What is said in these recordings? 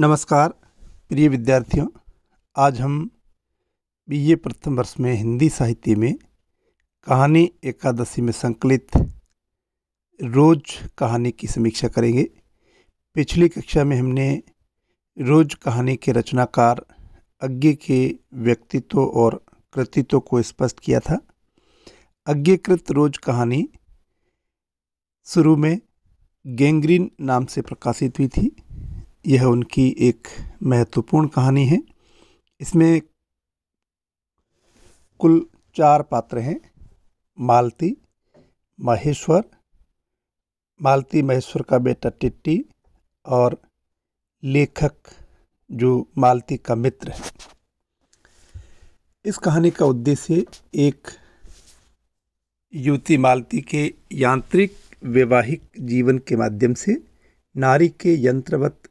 नमस्कार प्रिय विद्यार्थियों आज हम बीए प्रथम वर्ष में हिंदी साहित्य में कहानी एकादशी में संकलित रोज कहानी की समीक्षा करेंगे पिछली कक्षा में हमने रोज कहानी के रचनाकार अज्ञे के व्यक्तित्व और कृतित्व को स्पष्ट किया था अज्ञेकृत रोज कहानी शुरू में गेंग्रीन नाम से प्रकाशित हुई थी यह उनकी एक महत्वपूर्ण कहानी है इसमें कुल चार पात्र हैं मालती महेश्वर मालती महेश्वर का बेटा टिट्टी और लेखक जो मालती का मित्र है इस कहानी का उद्देश्य एक युवती मालती के यांत्रिक वैवाहिक जीवन के माध्यम से नारी के यंत्रवत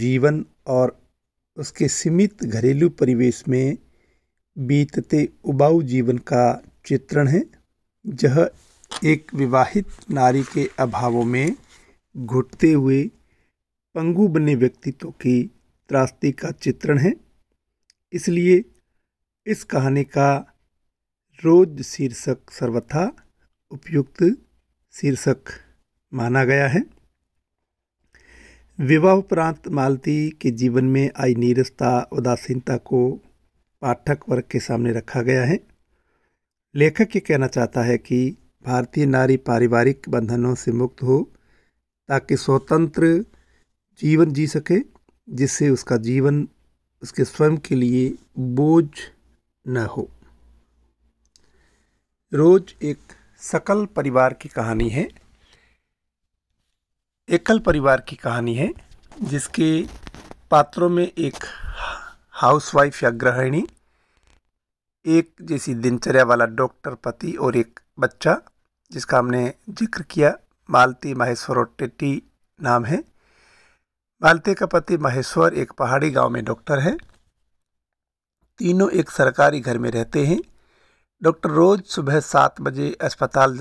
जीवन और उसके सीमित घरेलू परिवेश में बीतते उबाऊ जीवन का चित्रण है जह एक विवाहित नारी के अभावों में घुटते हुए पंगु बने व्यक्तित्व की त्रास्ती का चित्रण है इसलिए इस कहानी का रोज शीर्षक सर्वथा उपयुक्त शीर्षक माना गया है विवाह उपरांत मालती के जीवन में आई नीरसता उदासीनता को पाठक वर्ग के सामने रखा गया है लेखक ये कहना चाहता है कि भारतीय नारी पारिवारिक बंधनों से मुक्त हो ताकि स्वतंत्र जीवन जी सके जिससे उसका जीवन उसके स्वयं के लिए बोझ न हो रोज एक सकल परिवार की कहानी है एकल परिवार की कहानी है जिसके पात्रों में एक हाउसवाइफ या गृहिणी एक जैसी दिनचर्या वाला डॉक्टर पति और एक बच्चा जिसका हमने जिक्र किया मालती महेश्वर और टेटी नाम है मालती का पति माहेश्वर एक पहाड़ी गांव में डॉक्टर है तीनों एक सरकारी घर में रहते हैं डॉक्टर रोज़ सुबह सात बजे अस्पताल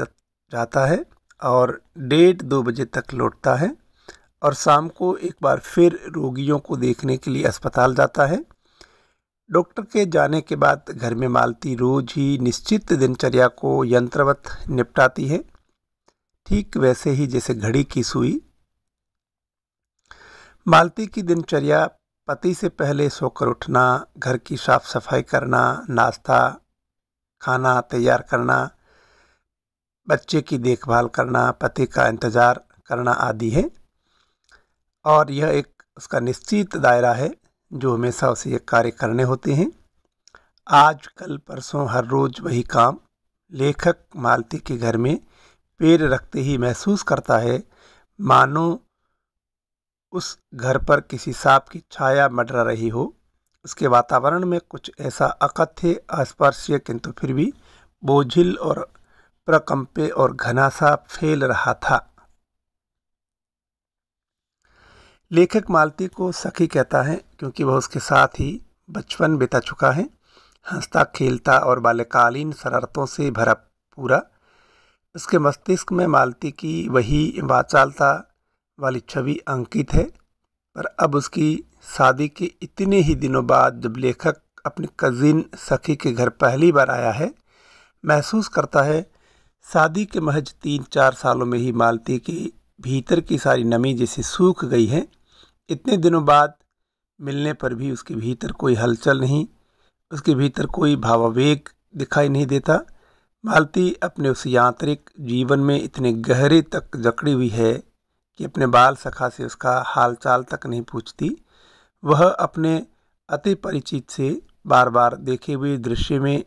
जाता है और डेढ़ दो बजे तक लौटता है और शाम को एक बार फिर रोगियों को देखने के लिए अस्पताल जाता है डॉक्टर के जाने के बाद घर में मालती रोज ही निश्चित दिनचर्या को यंत्रवत निपटाती है ठीक वैसे ही जैसे घड़ी की सुई मालती की दिनचर्या पति से पहले सोकर उठना घर की साफ सफाई करना नाश्ता खाना तैयार करना बच्चे की देखभाल करना पति का इंतज़ार करना आदि है और यह एक उसका निश्चित दायरा है जो हमेशा उसे ये कार्य करने होते हैं आज कल परसों हर रोज़ वही काम लेखक मालती के घर में पैर रखते ही महसूस करता है मानो उस घर पर किसी सांप की छाया मडरा रही हो उसके वातावरण में कुछ ऐसा अकथ्य अस्पर्श्य किंतु फिर भी बोझिल और प्रकंपे और घनासा फैल रहा था लेखक मालती को सखी कहता है क्योंकि वह उसके साथ ही बचपन बिता चुका है हंसता खेलता और बाल्यकालीन शरारतों से भरा पूरा उसके मस्तिष्क में मालती की वही वाचालता वाली छवि अंकित है पर अब उसकी शादी के इतने ही दिनों बाद जब लेखक अपने कज़िन सखी के घर पहली बार आया है महसूस करता है शादी के महज तीन चार सालों में ही मालती की भीतर की सारी नमी जैसे सूख गई है इतने दिनों बाद मिलने पर भी उसके भीतर कोई हलचल नहीं उसके भीतर कोई भावावेग दिखाई नहीं देता मालती अपने उस यांत्रिक जीवन में इतने गहरे तक जकड़ी हुई है कि अपने बाल सखा से उसका हालचाल तक नहीं पूछती वह अपने अति परिचित से बार बार देखे हुए दृश्य में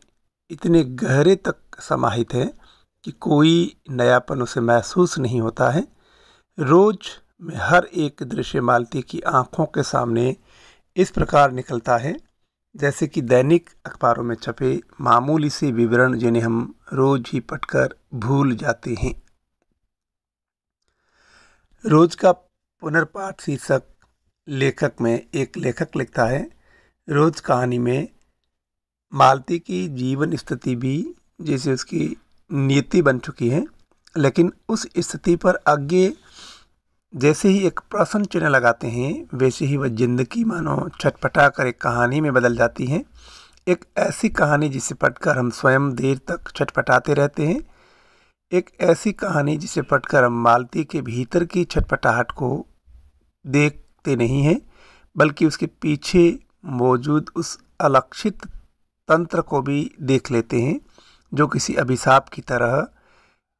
इतने गहरे तक समाहित है कि कोई नयापन उसे महसूस नहीं होता है रोज में हर एक दृश्य मालती की आँखों के सामने इस प्रकार निकलता है जैसे कि दैनिक अखबारों में छपे मामूली से विवरण जिन्हें हम रोज ही पढ़कर भूल जाते हैं रोज का पुनर्पाठ शीर्षक लेखक में एक लेखक लिखता है रोज कहानी में मालती की जीवन स्थिति भी जैसे उसकी नियति बन चुकी है लेकिन उस स्थिति पर आगे जैसे ही एक प्रश्न चिन्ह लगाते हैं वैसे ही वह जिंदगी मानो छटपटा कर एक कहानी में बदल जाती है एक ऐसी कहानी जिसे पढ़कर हम स्वयं देर तक छटपटाते रहते हैं एक ऐसी कहानी जिसे पढ़कर हम मालती के भीतर की छटपटाहट को देखते नहीं हैं बल्कि उसके पीछे मौजूद उस अलक्षित तंत्र को भी देख लेते हैं जो किसी अभिशाप की तरह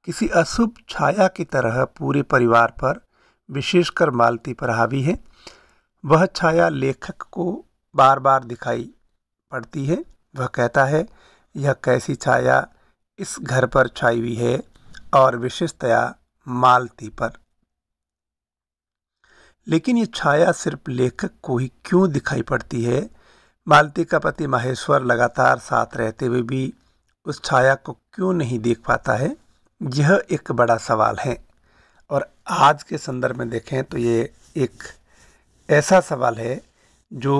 किसी अशुभ छाया की तरह पूरे परिवार पर विशेषकर मालती पर हावी है वह छाया लेखक को बार बार दिखाई पड़ती है वह कहता है यह कैसी छाया इस घर पर छाई हुई है और विशेषतया मालती पर लेकिन ये छाया सिर्फ लेखक को ही क्यों दिखाई पड़ती है मालती का पति महेश्वर लगातार साथ रहते हुए भी उस छाया को क्यों नहीं देख पाता है यह एक बड़ा सवाल है और आज के संदर्भ में देखें तो ये एक ऐसा सवाल है जो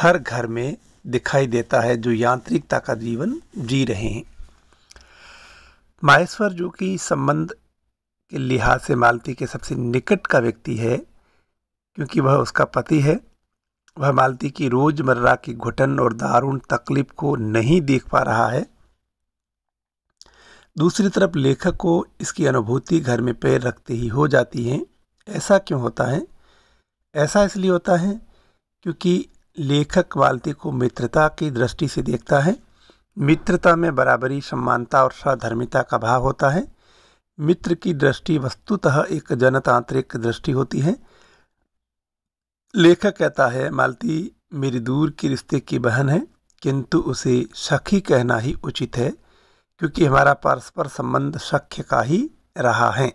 हर घर में दिखाई देता है जो यांत्रिकता का जीवन जी रहे हैं माहेश्वर जो कि संबंध के लिहाज से मालती के सबसे निकट का व्यक्ति है क्योंकि वह उसका पति है वह मालती की रोज़मर्रा की घुटन और दारुण तकलीफ को नहीं देख पा रहा है दूसरी तरफ लेखक को इसकी अनुभूति घर में पैर रखते ही हो जाती है ऐसा क्यों होता है ऐसा इसलिए होता है क्योंकि लेखक वालती को मित्रता की दृष्टि से देखता है मित्रता में बराबरी समानता और सधर्मिता का भाव होता है मित्र की दृष्टि वस्तुतः एक जनतांत्रिक दृष्टि होती है लेखक कहता है मालती मेरी दूर की रिश्ते की बहन है किंतु उसे सखी कहना ही उचित है क्योंकि हमारा परस्पर संबंध सख्य का ही रहा है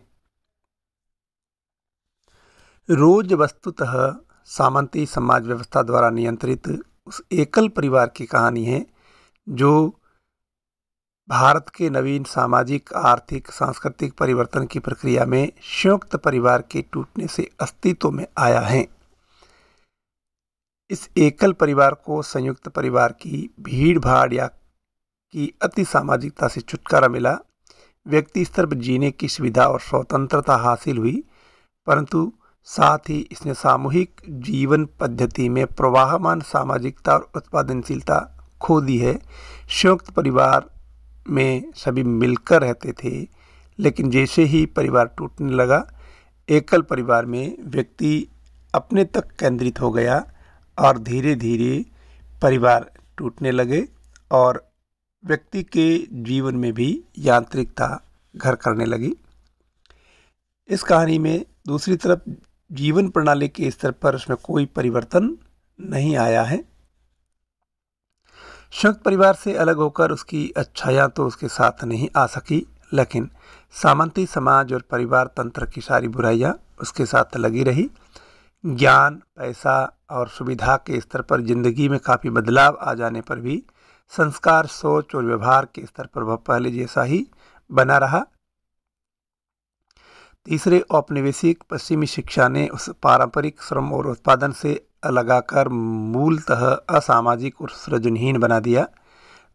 रोज वस्तुतः सामंती समाज व्यवस्था द्वारा नियंत्रित उस एकल परिवार की कहानी है जो भारत के नवीन सामाजिक आर्थिक सांस्कृतिक परिवर्तन की प्रक्रिया में संयुक्त परिवार के टूटने से अस्तित्व में आया है इस एकल परिवार को संयुक्त परिवार की भीड़ भाड़ या की अति सामाजिकता से छुटकारा मिला व्यक्ति स्तर पर जीने की सुविधा और स्वतंत्रता हासिल हुई परंतु साथ ही इसने सामूहिक जीवन पद्धति में प्रवाहमान सामाजिकता और उत्पादनशीलता खो दी है संयुक्त परिवार में सभी मिलकर रहते थे लेकिन जैसे ही परिवार टूटने लगा एकल परिवार में व्यक्ति अपने तक केंद्रित हो गया और धीरे धीरे परिवार टूटने लगे और व्यक्ति के जीवन में भी यांत्रिकता घर करने लगी इस कहानी में दूसरी तरफ जीवन प्रणाली के स्तर पर उसमें कोई परिवर्तन नहीं आया है संयुक्त परिवार से अलग होकर उसकी अच्छायाँ तो उसके साथ नहीं आ सकी लेकिन सामंती समाज और परिवार तंत्र की सारी बुराइयाँ उसके साथ लगी रही ज्ञान पैसा और सुविधा के स्तर पर जिंदगी में काफ़ी बदलाव आ जाने पर भी संस्कार सोच और व्यवहार के स्तर पर वह पहले जैसा ही बना रहा तीसरे औपनिवेशिक पश्चिमी शिक्षा ने उस पारंपरिक श्रम और उत्पादन से लगाकर मूलतः असामाजिक और सृजनहीन बना दिया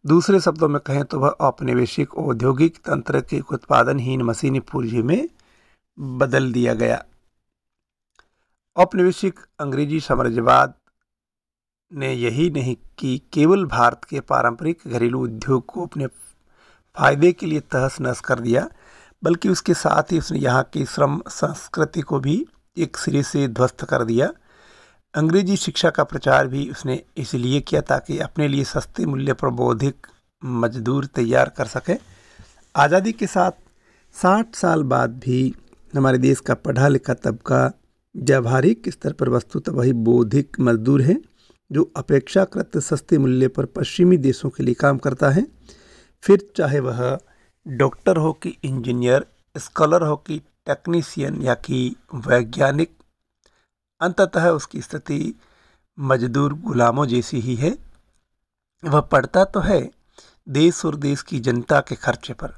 दूसरे शब्दों में कहें तो वह औपनिवेशिक औद्योगिक तंत्र के उत्पादनहीन मशीनी पूंजी में बदल दिया गया औपनिवेशिक अंग्रेजी साम्राज्यवाद ने यही नहीं कि केवल भारत के पारंपरिक घरेलू उद्योग को अपने फायदे के लिए तहस नहस कर दिया बल्कि उसके साथ ही उसने यहाँ की श्रम संस्कृति को भी एक सिरे से ध्वस्त कर दिया अंग्रेजी शिक्षा का प्रचार भी उसने इसलिए किया ताकि अपने लिए सस्ते मूल्य पर बौद्धिक मजदूर तैयार कर सके आज़ादी के साथ साठ साल बाद भी हमारे देश का पढ़ा लिखा तबका व्यावहारिक स्तर पर वस्तुतः वही बौद्धिक मजदूर है जो अपेक्षाकृत सस्ते मूल्य पर पश्चिमी देशों के लिए काम करता है फिर चाहे वह डॉक्टर हो कि इंजीनियर स्कॉलर हो कि टेक्नीशियन या कि वैज्ञानिक अंततः उसकी स्थिति मजदूर गुलामों जैसी ही है वह पढ़ता तो है देश और देश की जनता के खर्चे पर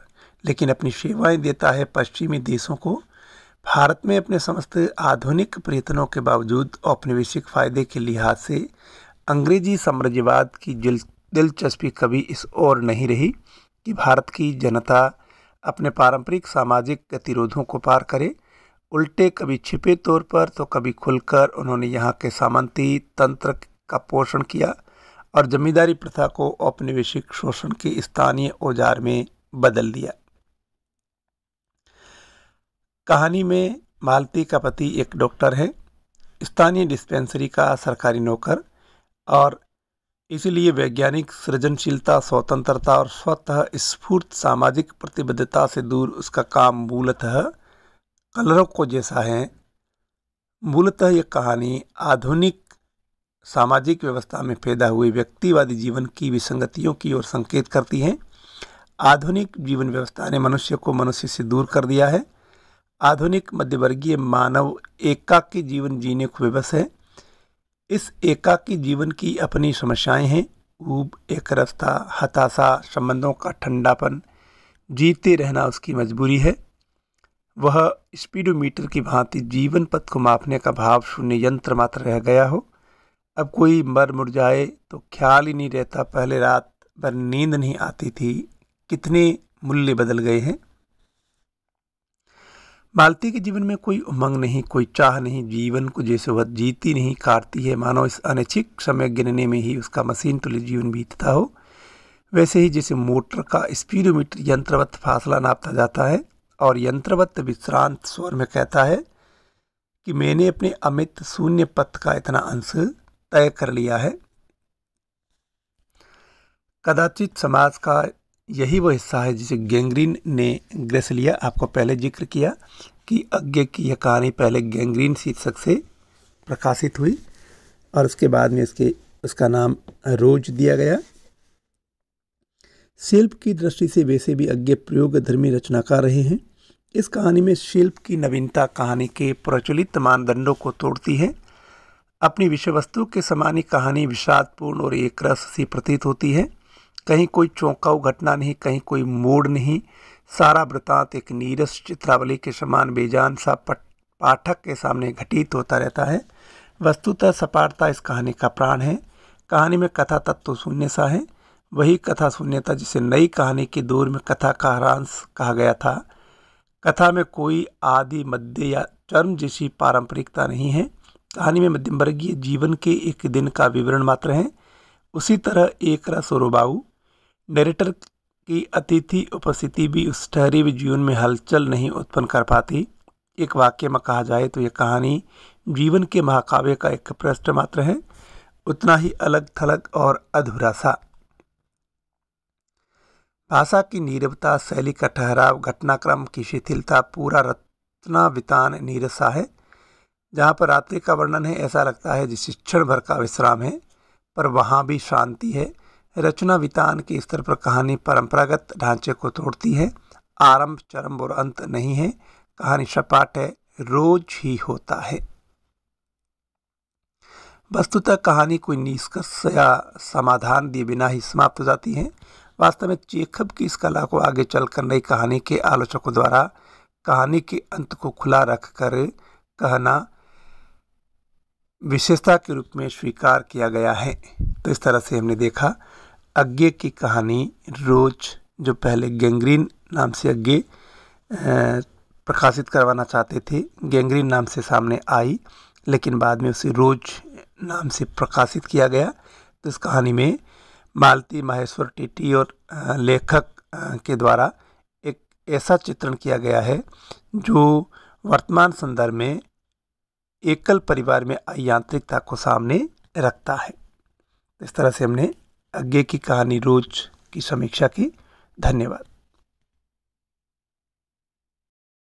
लेकिन अपनी सेवाएं देता है पश्चिमी देशों को भारत में अपने समस्त आधुनिक प्रयत्नों के बावजूद औपनिवेशिक फ़ायदे के लिहाज से अंग्रेजी साम्राज्यवाद की दिलचस्पी कभी इस ओर नहीं रही कि भारत की जनता अपने पारंपरिक सामाजिक गतिरोधों को पार करे उल्टे कभी छिपे तौर पर तो कभी खुलकर उन्होंने यहाँ के सामंती तंत्र का पोषण किया और जमींदारी प्रथा को औपनिवेशिक शोषण के स्थानीय औजार में बदल दिया कहानी में मालती का पति एक डॉक्टर है स्थानीय डिस्पेंसरी का सरकारी नौकर और इसलिए वैज्ञानिक सृजनशीलता स्वतंत्रता और स्वतः स्फूर्त सामाजिक प्रतिबद्धता से दूर उसका काम मूलतः कलरों को जैसा है मूलतः यह कहानी आधुनिक सामाजिक व्यवस्था में पैदा हुए व्यक्तिवादी जीवन की विसंगतियों की ओर संकेत करती है आधुनिक जीवन व्यवस्था ने मनुष्य को मनुष्य से दूर कर दिया है आधुनिक मध्यवर्गीय मानव एकाकी जीवन जीने को विवश है इस एकाकी जीवन की अपनी समस्याएं हैं ऊब एक रफ्ता हताशा संबंधों का ठंडापन जीते रहना उसकी मजबूरी है वह स्पीडोमीटर की भांति जीवन पथ को मापने का भाव शून्य यंत्र मात्र रह गया हो अब कोई मर मुर जाए तो ख्याल ही नहीं रहता पहले रात पर नींद नहीं आती थी कितने मूल्य बदल गए हैं मालती के जीवन में कोई उमंग नहीं कोई चाह नहीं जीवन को जैसे वह जीती नहीं काटती है मानो इस अनैच्छिक समय गिनने में ही उसका मशीन तुल्य जीवन बीतता हो वैसे ही जैसे मोटर का स्पीडोमीटर यंत्रवत फासला नापता जाता है और यंत्रवत विश्रांत स्वर में कहता है कि मैंने अपने अमित शून्य पथ का इतना अंश तय कर लिया है कदाचित समाज का यही वो हिस्सा है जिसे गैंग्रीन ने ग्रस लिया आपको पहले जिक्र किया कि अज्ञ की यह कहानी पहले गैंग्रीन शीर्षक से प्रकाशित हुई और उसके बाद में इसके उसका नाम रोज दिया गया शिल्प की दृष्टि से वैसे भी अज्ञ प्रयोग धर्मी रचनाकार रहे हैं इस कहानी में शिल्प की नवीनता कहानी के प्रचलित मानदंडों को तोड़ती है अपनी विषय वस्तु के समानी कहानी विषादपूर्ण और एक रस सी प्रतीत होती है कहीं कोई चौंकाऊ घटना नहीं कहीं कोई मोड़ नहीं सारा वृतांत एक नीरस चित्रावली के समान बेजान सा पाठक के सामने घटित होता रहता है वस्तुतः सपाटता इस कहानी का प्राण है कहानी में कथा तत्व तो शून्य सा है वही कथा शून्यता जिसे नई कहानी के दौर में कथा का हरांश कहा गया था कथा में कोई आदि मध्य या चर्म जैसी पारंपरिकता नहीं है कहानी में मध्यम वर्गीय जीवन के एक दिन का विवरण मात्र है उसी तरह एक रस और बाऊ डायरेक्टर की अतिथि उपस्थिति भी उस ठहरी हुई जीवन में हलचल नहीं उत्पन्न कर पाती एक वाक्य में कहा जाए तो यह कहानी जीवन के महाकाव्य का एक पृष्ठ मात्र है उतना ही अलग थलग और अधूरा सा भाषा की नीरवता शैली का ठहराव घटनाक्रम की शिथिलता पूरा रत्ना वितान नीरसा है जहाँ पर रात्रि का वर्णन है ऐसा लगता है जिस क्षण भर का विश्राम है पर वहाँ भी शांति है रचना वितान के स्तर पर कहानी परंपरागत ढांचे को तोड़ती है आरंभ चरम और अंत नहीं है कहानी सपाट है रोज ही होता है वस्तुतः कहानी कोई निष्कर्ष या समाधान दिए बिना ही समाप्त हो जाती है वास्तव में चेखब की इस कला को आगे चलकर नई कहानी के आलोचकों द्वारा कहानी के अंत को खुला रखकर कहना विशेषता के रूप में स्वीकार किया गया है तो इस तरह से हमने देखा अज्ञे की कहानी रोज जो पहले गैंग्रीन नाम से अज्ञे प्रकाशित करवाना चाहते थे गैंग्रीन नाम से सामने आई लेकिन बाद में उसे रोज नाम से प्रकाशित किया गया तो इस कहानी में मालती माहेश्वर टीटी और लेखक के द्वारा एक ऐसा चित्रण किया गया है जो वर्तमान संदर्भ में एकल परिवार में यांत्रिकता को सामने रखता है इस तरह से हमने आगे की कहानी रोज की समीक्षा की धन्यवाद